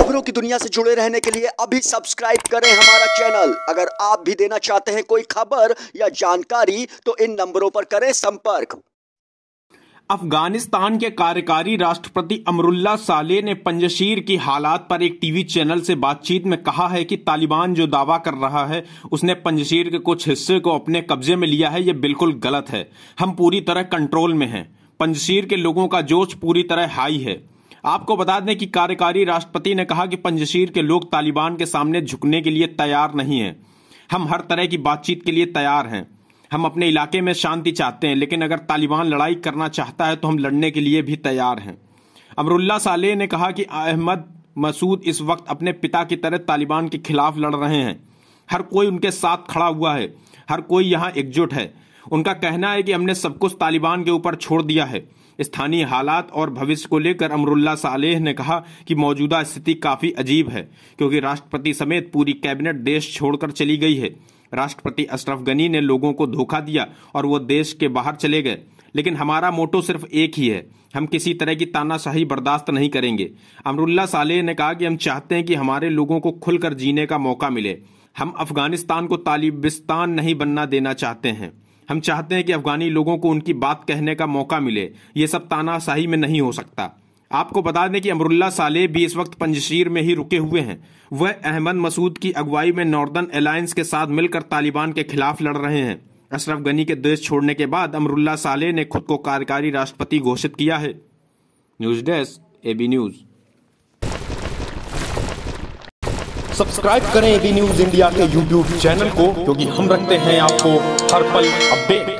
खबरों की दुनिया से जुड़े रहने के लिए अभी सब्सक्राइब करें हमारा चैनल अगर आप भी देना चाहते हैं कोई खबर या जानकारी तो इन नंबरों पर करें संपर्क अफगानिस्तान के कार्यकारी राष्ट्रपति अमरुल्ला साले ने पंजशीर की हालात पर एक टीवी चैनल से बातचीत में कहा है कि तालिबान जो दावा कर रहा है उसने पंजशीर के कुछ हिस्से को अपने कब्जे में लिया है ये बिल्कुल गलत है हम पूरी तरह कंट्रोल में हैं पंजशीर के लोगों का जोश पूरी तरह हाई है आपको बता दें कि कार्यकारी राष्ट्रपति ने कहा कि पंजशीर के लोग तालिबान के सामने झुकने के लिए तैयार नहीं हैं हम हर तरह की बातचीत के लिए तैयार हैं हम अपने इलाके में शांति चाहते हैं लेकिन अगर तालिबान लड़ाई करना चाहता है तो हम लड़ने के लिए भी तैयार हैं अमरुल्ला साले ने कहा कि अहमद मसूद इस वक्त अपने पिता की तरह तालिबान के खिलाफ लड़ रहे हैं हर कोई उनके साथ खड़ा हुआ है हर कोई यहाँ एकजुट है उनका कहना है कि हमने सब कुछ तालिबान के ऊपर छोड़ दिया है स्थानीय हालात और भविष्य को लेकर अमरुल्ला सालेह ने कहा कि मौजूदा स्थिति काफी अजीब है क्योंकि राष्ट्रपति समेत पूरी कैबिनेट देश छोड़कर चली गई है राष्ट्रपति अशरफ गनी ने लोगों को धोखा दिया और वो देश के बाहर चले गए लेकिन हमारा मोटो सिर्फ एक ही है हम किसी तरह की तानाशाही बर्दाश्त नहीं करेंगे अमरुल्ला सालेह ने कहा कि हम चाहते हैं कि हमारे लोगों को खुलकर जीने का मौका मिले हम अफगानिस्तान को तालिबिस्तान नहीं बनना देना चाहते हैं हम चाहते हैं कि अफगानी लोगों को उनकी बात कहने का मौका मिले ये सब तानाशाही में नहीं हो सकता आपको बता दें कि अमरुल्ला साले भी इस वक्त पंजशीर में ही रुके हुए हैं वह अहमद मसूद की अगुवाई में नॉर्दर्न अलायंस के साथ मिलकर तालिबान के खिलाफ लड़ रहे हैं अशरफ गनी के देश छोड़ने के बाद अमरुल्ला साले ने खुद को कार्यकारी राष्ट्रपति घोषित किया है news desk AB news subscribe करें एबी न्यूज इंडिया के यूट्यूब चैनल को क्योंकि हम रखते हैं आपको हर पल अपडेट